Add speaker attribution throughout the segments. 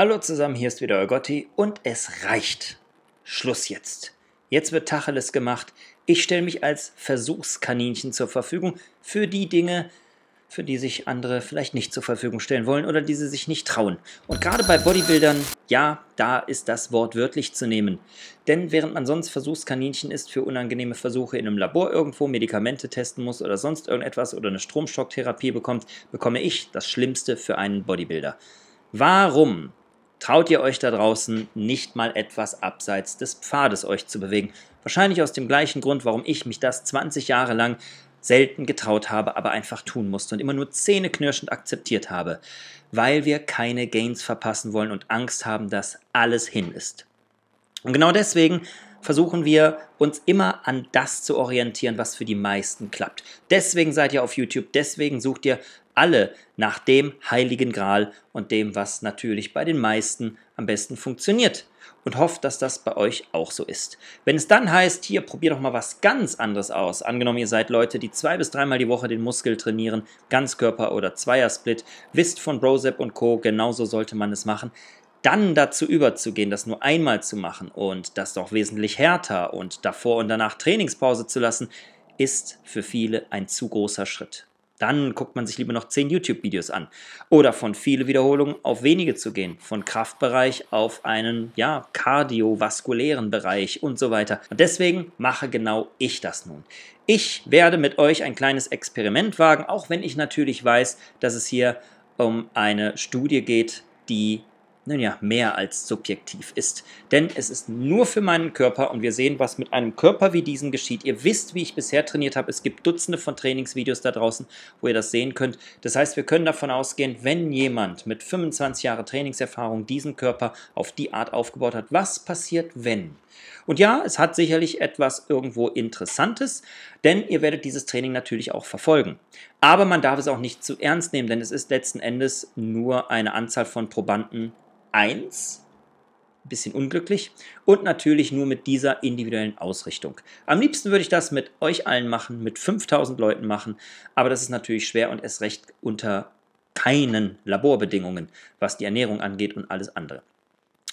Speaker 1: Hallo zusammen, hier ist wieder euer Gotti und es reicht. Schluss jetzt. Jetzt wird Tacheles gemacht. Ich stelle mich als Versuchskaninchen zur Verfügung für die Dinge, für die sich andere vielleicht nicht zur Verfügung stellen wollen oder die sie sich nicht trauen. Und gerade bei Bodybuildern, ja, da ist das Wort wörtlich zu nehmen. Denn während man sonst Versuchskaninchen ist für unangenehme Versuche in einem Labor irgendwo, Medikamente testen muss oder sonst irgendetwas oder eine Stromschocktherapie bekommt, bekomme ich das Schlimmste für einen Bodybuilder. Warum traut ihr euch da draußen nicht mal etwas abseits des Pfades euch zu bewegen. Wahrscheinlich aus dem gleichen Grund, warum ich mich das 20 Jahre lang selten getraut habe, aber einfach tun musste und immer nur zähneknirschend akzeptiert habe, weil wir keine Gains verpassen wollen und Angst haben, dass alles hin ist. Und genau deswegen versuchen wir uns immer an das zu orientieren, was für die meisten klappt. Deswegen seid ihr auf YouTube, deswegen sucht ihr alle nach dem heiligen Gral und dem, was natürlich bei den meisten am besten funktioniert. Und hofft, dass das bei euch auch so ist. Wenn es dann heißt, hier probiert doch mal was ganz anderes aus. Angenommen, ihr seid Leute, die zwei bis dreimal die Woche den Muskel trainieren, Ganzkörper oder Zweiersplit, wisst von Brosep und Co., genauso sollte man es machen dann dazu überzugehen, das nur einmal zu machen und das doch wesentlich härter und davor und danach Trainingspause zu lassen, ist für viele ein zu großer Schritt. Dann guckt man sich lieber noch 10 YouTube-Videos an. Oder von viele Wiederholungen auf wenige zu gehen. Von Kraftbereich auf einen, ja, kardiovaskulären Bereich und so weiter. Und deswegen mache genau ich das nun. Ich werde mit euch ein kleines Experiment wagen, auch wenn ich natürlich weiß, dass es hier um eine Studie geht, die nun ja, mehr als subjektiv ist. Denn es ist nur für meinen Körper und wir sehen, was mit einem Körper wie diesem geschieht. Ihr wisst, wie ich bisher trainiert habe. Es gibt Dutzende von Trainingsvideos da draußen, wo ihr das sehen könnt. Das heißt, wir können davon ausgehen, wenn jemand mit 25 Jahren Trainingserfahrung diesen Körper auf die Art aufgebaut hat, was passiert, wenn? Und ja, es hat sicherlich etwas irgendwo Interessantes, denn ihr werdet dieses Training natürlich auch verfolgen. Aber man darf es auch nicht zu ernst nehmen, denn es ist letzten Endes nur eine Anzahl von Probanden 1, ein bisschen unglücklich, und natürlich nur mit dieser individuellen Ausrichtung. Am liebsten würde ich das mit euch allen machen, mit 5000 Leuten machen, aber das ist natürlich schwer und erst recht unter keinen Laborbedingungen, was die Ernährung angeht und alles andere.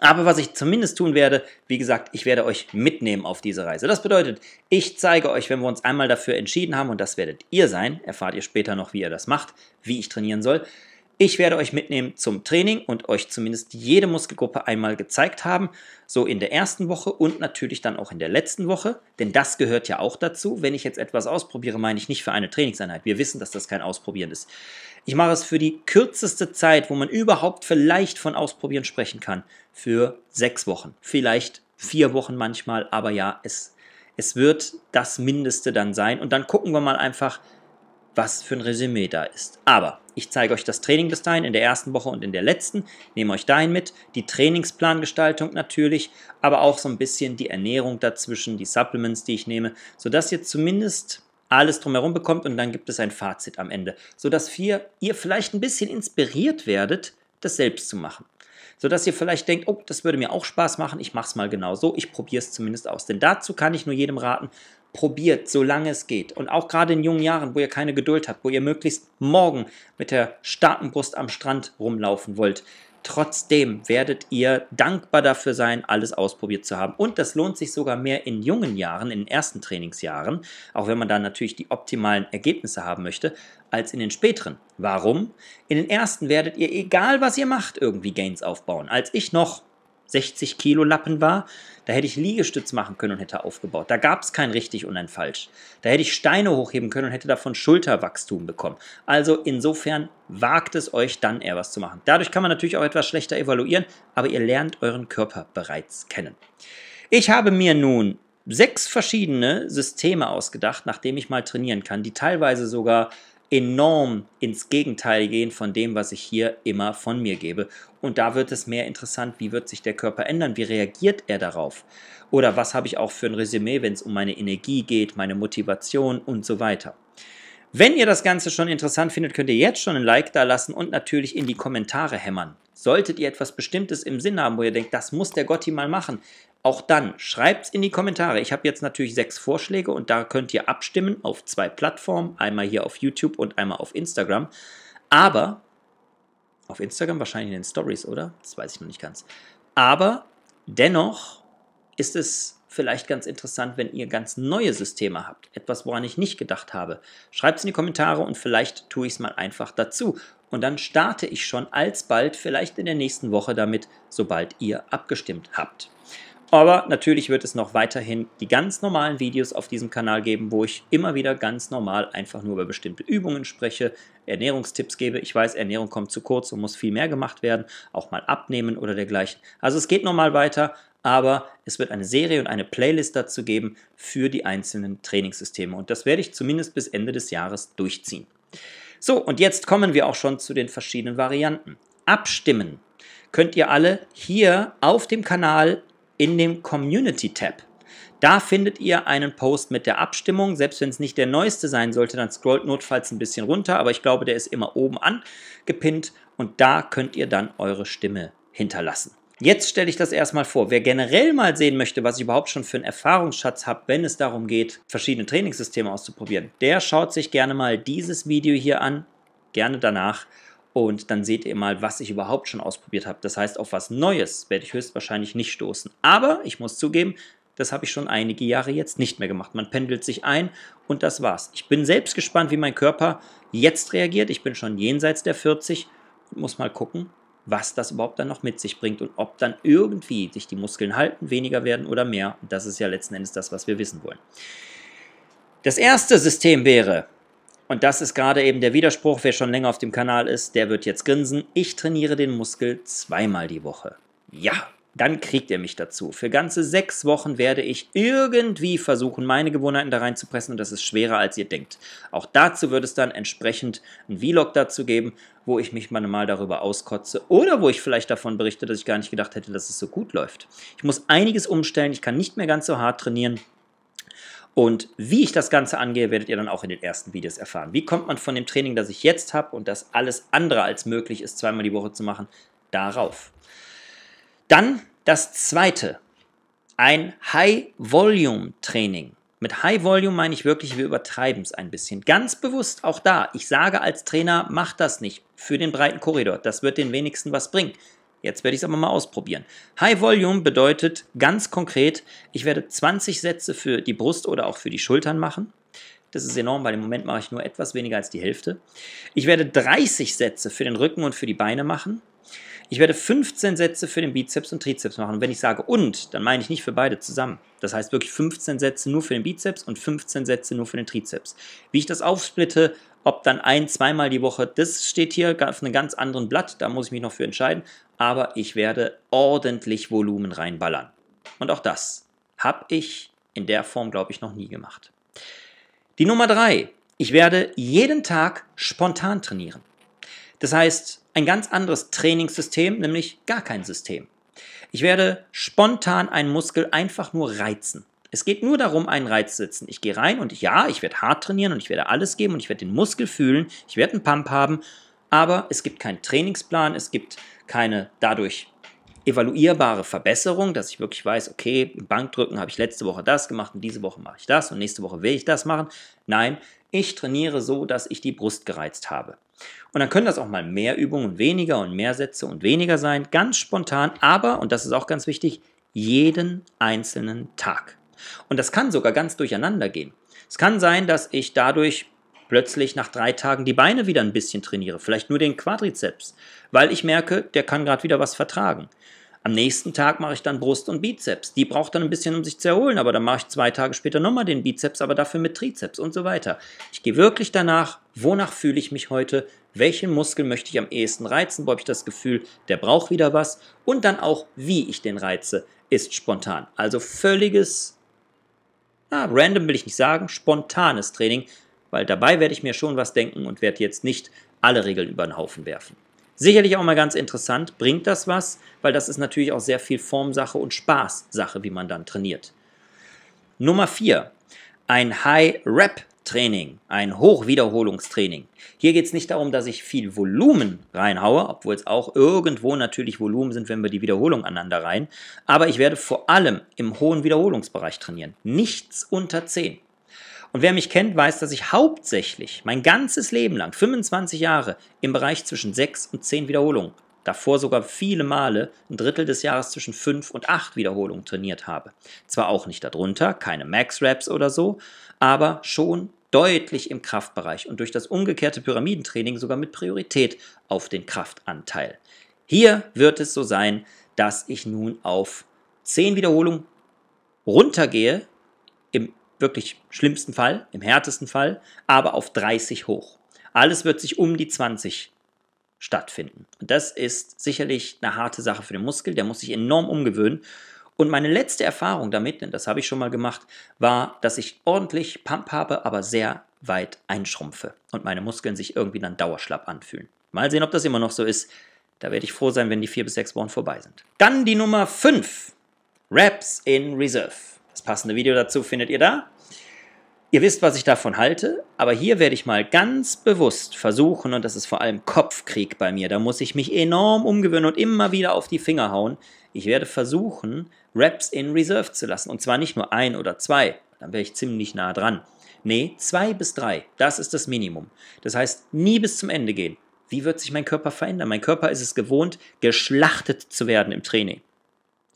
Speaker 1: Aber was ich zumindest tun werde, wie gesagt, ich werde euch mitnehmen auf diese Reise. Das bedeutet, ich zeige euch, wenn wir uns einmal dafür entschieden haben, und das werdet ihr sein, erfahrt ihr später noch, wie ihr das macht, wie ich trainieren soll, ich werde euch mitnehmen zum Training und euch zumindest jede Muskelgruppe einmal gezeigt haben, so in der ersten Woche und natürlich dann auch in der letzten Woche, denn das gehört ja auch dazu. Wenn ich jetzt etwas ausprobiere, meine ich nicht für eine Trainingseinheit. Wir wissen, dass das kein Ausprobieren ist. Ich mache es für die kürzeste Zeit, wo man überhaupt vielleicht von Ausprobieren sprechen kann, für sechs Wochen, vielleicht vier Wochen manchmal, aber ja, es, es wird das Mindeste dann sein und dann gucken wir mal einfach, was für ein Resümee da ist. Aber ich zeige euch das Training bis dahin in der ersten Woche und in der letzten, nehme euch dahin mit, die Trainingsplangestaltung natürlich, aber auch so ein bisschen die Ernährung dazwischen, die Supplements, die ich nehme, sodass ihr zumindest alles drumherum bekommt und dann gibt es ein Fazit am Ende, sodass ihr, ihr vielleicht ein bisschen inspiriert werdet, das selbst zu machen. Sodass ihr vielleicht denkt, oh, das würde mir auch Spaß machen, ich mache es mal genau so, ich probiere es zumindest aus. Denn dazu kann ich nur jedem raten, probiert, solange es geht. Und auch gerade in jungen Jahren, wo ihr keine Geduld habt, wo ihr möglichst morgen mit der starken Brust am Strand rumlaufen wollt, trotzdem werdet ihr dankbar dafür sein, alles ausprobiert zu haben. Und das lohnt sich sogar mehr in jungen Jahren, in den ersten Trainingsjahren, auch wenn man da natürlich die optimalen Ergebnisse haben möchte, als in den späteren. Warum? In den ersten werdet ihr, egal was ihr macht, irgendwie Gains aufbauen. Als ich noch 60 Kilo Lappen war, da hätte ich Liegestütz machen können und hätte aufgebaut. Da gab es kein richtig und ein falsch. Da hätte ich Steine hochheben können und hätte davon Schulterwachstum bekommen. Also insofern wagt es euch dann eher was zu machen. Dadurch kann man natürlich auch etwas schlechter evaluieren, aber ihr lernt euren Körper bereits kennen. Ich habe mir nun sechs verschiedene Systeme ausgedacht, nachdem ich mal trainieren kann, die teilweise sogar enorm ins Gegenteil gehen von dem, was ich hier immer von mir gebe. Und da wird es mehr interessant, wie wird sich der Körper ändern, wie reagiert er darauf? Oder was habe ich auch für ein Resümee, wenn es um meine Energie geht, meine Motivation und so weiter. Wenn ihr das Ganze schon interessant findet, könnt ihr jetzt schon ein Like da lassen und natürlich in die Kommentare hämmern. Solltet ihr etwas Bestimmtes im Sinn haben, wo ihr denkt, das muss der Gotti mal machen, auch dann schreibt es in die Kommentare. Ich habe jetzt natürlich sechs Vorschläge und da könnt ihr abstimmen auf zwei Plattformen, einmal hier auf YouTube und einmal auf Instagram. Aber auf Instagram wahrscheinlich in den Stories, oder? Das weiß ich noch nicht ganz. Aber dennoch ist es vielleicht ganz interessant, wenn ihr ganz neue Systeme habt. Etwas, woran ich nicht gedacht habe. Schreibt es in die Kommentare und vielleicht tue ich es mal einfach dazu und dann starte ich schon alsbald, vielleicht in der nächsten Woche damit, sobald ihr abgestimmt habt. Aber natürlich wird es noch weiterhin die ganz normalen Videos auf diesem Kanal geben, wo ich immer wieder ganz normal einfach nur über bestimmte Übungen spreche, Ernährungstipps gebe. Ich weiß, Ernährung kommt zu kurz und muss viel mehr gemacht werden, auch mal abnehmen oder dergleichen. Also es geht normal weiter, aber es wird eine Serie und eine Playlist dazu geben für die einzelnen Trainingssysteme und das werde ich zumindest bis Ende des Jahres durchziehen. So, und jetzt kommen wir auch schon zu den verschiedenen Varianten. Abstimmen könnt ihr alle hier auf dem Kanal in dem Community-Tab. Da findet ihr einen Post mit der Abstimmung. Selbst wenn es nicht der neueste sein sollte, dann scrollt notfalls ein bisschen runter, aber ich glaube, der ist immer oben angepinnt und da könnt ihr dann eure Stimme hinterlassen. Jetzt stelle ich das erstmal vor. Wer generell mal sehen möchte, was ich überhaupt schon für einen Erfahrungsschatz habe, wenn es darum geht, verschiedene Trainingssysteme auszuprobieren, der schaut sich gerne mal dieses Video hier an, gerne danach. Und dann seht ihr mal, was ich überhaupt schon ausprobiert habe. Das heißt, auf was Neues werde ich höchstwahrscheinlich nicht stoßen. Aber ich muss zugeben, das habe ich schon einige Jahre jetzt nicht mehr gemacht. Man pendelt sich ein und das war's. Ich bin selbst gespannt, wie mein Körper jetzt reagiert. Ich bin schon jenseits der 40 und muss mal gucken, was das überhaupt dann noch mit sich bringt und ob dann irgendwie sich die Muskeln halten, weniger werden oder mehr. Und das ist ja letzten Endes das, was wir wissen wollen. Das erste System wäre, und das ist gerade eben der Widerspruch, wer schon länger auf dem Kanal ist, der wird jetzt grinsen, ich trainiere den Muskel zweimal die Woche. Ja, dann kriegt ihr mich dazu. Für ganze sechs Wochen werde ich irgendwie versuchen, meine Gewohnheiten da reinzupressen und das ist schwerer, als ihr denkt. Auch dazu wird es dann entsprechend ein Vlog dazu geben, wo ich mich mal darüber auskotze oder wo ich vielleicht davon berichte, dass ich gar nicht gedacht hätte, dass es so gut läuft. Ich muss einiges umstellen, ich kann nicht mehr ganz so hart trainieren. Und wie ich das Ganze angehe, werdet ihr dann auch in den ersten Videos erfahren. Wie kommt man von dem Training, das ich jetzt habe und das alles andere als möglich ist, zweimal die Woche zu machen, darauf? Dann das zweite, ein High-Volume-Training. Mit High Volume meine ich wirklich, wir übertreiben es ein bisschen. Ganz bewusst auch da. Ich sage als Trainer, mach das nicht für den breiten Korridor. Das wird den wenigsten was bringen. Jetzt werde ich es aber mal ausprobieren. High Volume bedeutet ganz konkret, ich werde 20 Sätze für die Brust oder auch für die Schultern machen. Das ist enorm, weil im Moment mache ich nur etwas weniger als die Hälfte. Ich werde 30 Sätze für den Rücken und für die Beine machen. Ich werde 15 Sätze für den Bizeps und Trizeps machen. Und wenn ich sage und, dann meine ich nicht für beide zusammen. Das heißt wirklich 15 Sätze nur für den Bizeps und 15 Sätze nur für den Trizeps. Wie ich das aufsplitte, ob dann ein-, zweimal die Woche, das steht hier auf einem ganz anderen Blatt, da muss ich mich noch für entscheiden. Aber ich werde ordentlich Volumen reinballern. Und auch das habe ich in der Form, glaube ich, noch nie gemacht. Die Nummer drei. Ich werde jeden Tag spontan trainieren. Das heißt, ein ganz anderes Trainingssystem, nämlich gar kein System. Ich werde spontan einen Muskel einfach nur reizen. Es geht nur darum, einen Reiz zu setzen. Ich gehe rein und ja, ich werde hart trainieren und ich werde alles geben und ich werde den Muskel fühlen, ich werde einen Pump haben, aber es gibt keinen Trainingsplan, es gibt keine dadurch evaluierbare Verbesserung, dass ich wirklich weiß, okay, im Bankdrücken habe ich letzte Woche das gemacht und diese Woche mache ich das und nächste Woche will ich das machen. Nein, ich trainiere so, dass ich die Brust gereizt habe. Und dann können das auch mal mehr Übungen und weniger und mehr Sätze und weniger sein, ganz spontan, aber, und das ist auch ganz wichtig, jeden einzelnen Tag. Und das kann sogar ganz durcheinander gehen. Es kann sein, dass ich dadurch plötzlich nach drei Tagen die Beine wieder ein bisschen trainiere, vielleicht nur den Quadrizeps, weil ich merke, der kann gerade wieder was vertragen. Am nächsten Tag mache ich dann Brust und Bizeps. Die braucht dann ein bisschen, um sich zu erholen, aber dann mache ich zwei Tage später nochmal den Bizeps, aber dafür mit Trizeps und so weiter. Ich gehe wirklich danach, wonach fühle ich mich heute, welchen Muskel möchte ich am ehesten reizen, wo habe ich das Gefühl, der braucht wieder was und dann auch, wie ich den reize, ist spontan. Also völliges, na, ah, random will ich nicht sagen, spontanes Training, weil dabei werde ich mir schon was denken und werde jetzt nicht alle Regeln über den Haufen werfen. Sicherlich auch mal ganz interessant, bringt das was, weil das ist natürlich auch sehr viel Formsache und Spaßsache, wie man dann trainiert. Nummer 4. Ein high rap training ein Hochwiederholungstraining. Hier geht es nicht darum, dass ich viel Volumen reinhaue, obwohl es auch irgendwo natürlich Volumen sind, wenn wir die Wiederholung aneinander rein. Aber ich werde vor allem im hohen Wiederholungsbereich trainieren. Nichts unter 10. Und wer mich kennt, weiß, dass ich hauptsächlich mein ganzes Leben lang, 25 Jahre, im Bereich zwischen 6 und 10 Wiederholungen, davor sogar viele Male, ein Drittel des Jahres zwischen 5 und 8 Wiederholungen trainiert habe. Zwar auch nicht darunter, keine Max-Raps oder so, aber schon deutlich im Kraftbereich und durch das umgekehrte Pyramidentraining sogar mit Priorität auf den Kraftanteil. Hier wird es so sein, dass ich nun auf 10 Wiederholungen runtergehe wirklich schlimmsten Fall, im härtesten Fall, aber auf 30 hoch. Alles wird sich um die 20 stattfinden. Und das ist sicherlich eine harte Sache für den Muskel, der muss sich enorm umgewöhnen. Und meine letzte Erfahrung damit, denn das habe ich schon mal gemacht, war, dass ich ordentlich Pump habe, aber sehr weit einschrumpfe und meine Muskeln sich irgendwie dann dauerschlapp anfühlen. Mal sehen, ob das immer noch so ist. Da werde ich froh sein, wenn die vier bis sechs Wochen vorbei sind. Dann die Nummer 5. Raps in Reserve. Das passende Video dazu findet ihr da. Ihr wisst, was ich davon halte, aber hier werde ich mal ganz bewusst versuchen, und das ist vor allem Kopfkrieg bei mir, da muss ich mich enorm umgewöhnen und immer wieder auf die Finger hauen. Ich werde versuchen, Raps in Reserve zu lassen. Und zwar nicht nur ein oder zwei, dann wäre ich ziemlich nah dran. Nee, zwei bis drei, das ist das Minimum. Das heißt, nie bis zum Ende gehen. Wie wird sich mein Körper verändern? Mein Körper ist es gewohnt, geschlachtet zu werden im Training.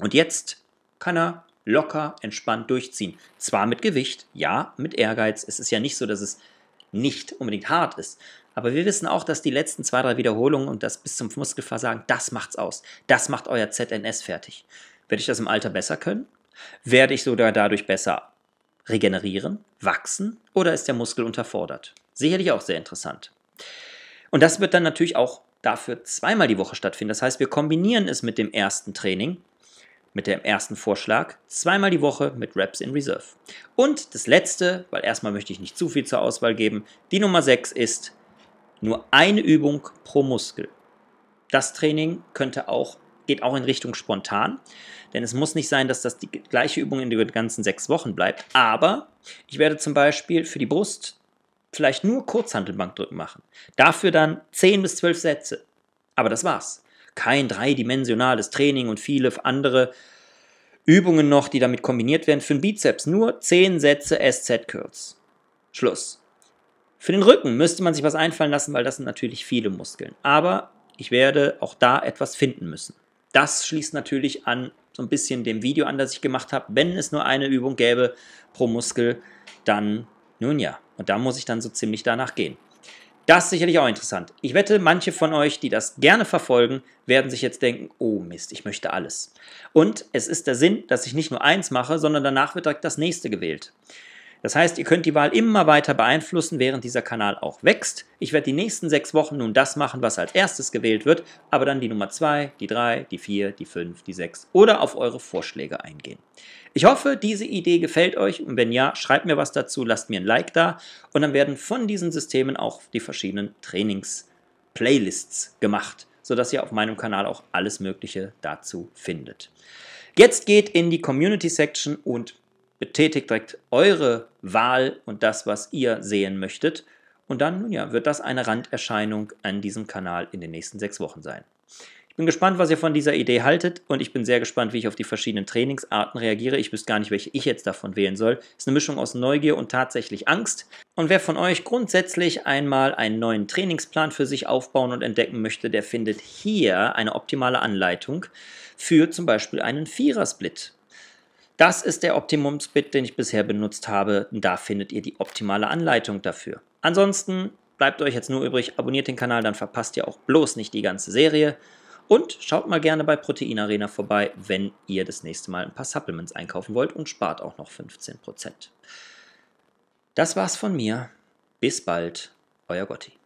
Speaker 1: Und jetzt kann er locker, entspannt durchziehen. Zwar mit Gewicht, ja, mit Ehrgeiz. Es ist ja nicht so, dass es nicht unbedingt hart ist. Aber wir wissen auch, dass die letzten zwei, drei Wiederholungen und das bis zum Muskelversagen, das macht's aus. Das macht euer ZNS fertig. Werde ich das im Alter besser können? Werde ich sogar dadurch besser regenerieren, wachsen oder ist der Muskel unterfordert? Sicherlich auch sehr interessant. Und das wird dann natürlich auch dafür zweimal die Woche stattfinden. Das heißt, wir kombinieren es mit dem ersten Training mit dem ersten Vorschlag, zweimal die Woche mit Reps in Reserve. Und das letzte, weil erstmal möchte ich nicht zu viel zur Auswahl geben, die Nummer 6 ist nur eine Übung pro Muskel. Das Training könnte auch geht auch in Richtung spontan, denn es muss nicht sein, dass das die gleiche Übung in den ganzen sechs Wochen bleibt. Aber ich werde zum Beispiel für die Brust vielleicht nur Kurzhandelbankdrücken machen. Dafür dann 10 bis 12 Sätze. Aber das war's kein dreidimensionales Training und viele andere Übungen noch, die damit kombiniert werden. Für den Bizeps nur 10 Sätze SZ-Curls. Schluss. Für den Rücken müsste man sich was einfallen lassen, weil das sind natürlich viele Muskeln. Aber ich werde auch da etwas finden müssen. Das schließt natürlich an so ein bisschen dem Video an, das ich gemacht habe. Wenn es nur eine Übung gäbe pro Muskel, dann nun ja. Und da muss ich dann so ziemlich danach gehen. Das ist sicherlich auch interessant. Ich wette, manche von euch, die das gerne verfolgen, werden sich jetzt denken, oh Mist, ich möchte alles. Und es ist der Sinn, dass ich nicht nur eins mache, sondern danach wird direkt das nächste gewählt. Das heißt, ihr könnt die Wahl immer weiter beeinflussen, während dieser Kanal auch wächst. Ich werde die nächsten sechs Wochen nun das machen, was als erstes gewählt wird, aber dann die Nummer 2, die 3, die 4, die 5, die 6 oder auf eure Vorschläge eingehen. Ich hoffe, diese Idee gefällt euch und wenn ja, schreibt mir was dazu, lasst mir ein Like da und dann werden von diesen Systemen auch die verschiedenen Trainings-Playlists gemacht, sodass ihr auf meinem Kanal auch alles Mögliche dazu findet. Jetzt geht in die Community-Section und betätigt direkt eure Wahl und das, was ihr sehen möchtet. Und dann ja, wird das eine Randerscheinung an diesem Kanal in den nächsten sechs Wochen sein. Ich bin gespannt, was ihr von dieser Idee haltet und ich bin sehr gespannt, wie ich auf die verschiedenen Trainingsarten reagiere. Ich wüsste gar nicht, welche ich jetzt davon wählen soll. Es ist eine Mischung aus Neugier und tatsächlich Angst. Und wer von euch grundsätzlich einmal einen neuen Trainingsplan für sich aufbauen und entdecken möchte, der findet hier eine optimale Anleitung für zum Beispiel einen Vierersplit. Das ist der Optimum-Split, den ich bisher benutzt habe. Da findet ihr die optimale Anleitung dafür. Ansonsten bleibt euch jetzt nur übrig, abonniert den Kanal, dann verpasst ihr auch bloß nicht die ganze Serie. Und schaut mal gerne bei Protein Arena vorbei, wenn ihr das nächste Mal ein paar Supplements einkaufen wollt und spart auch noch 15%. Das war's von mir. Bis bald, euer Gotti.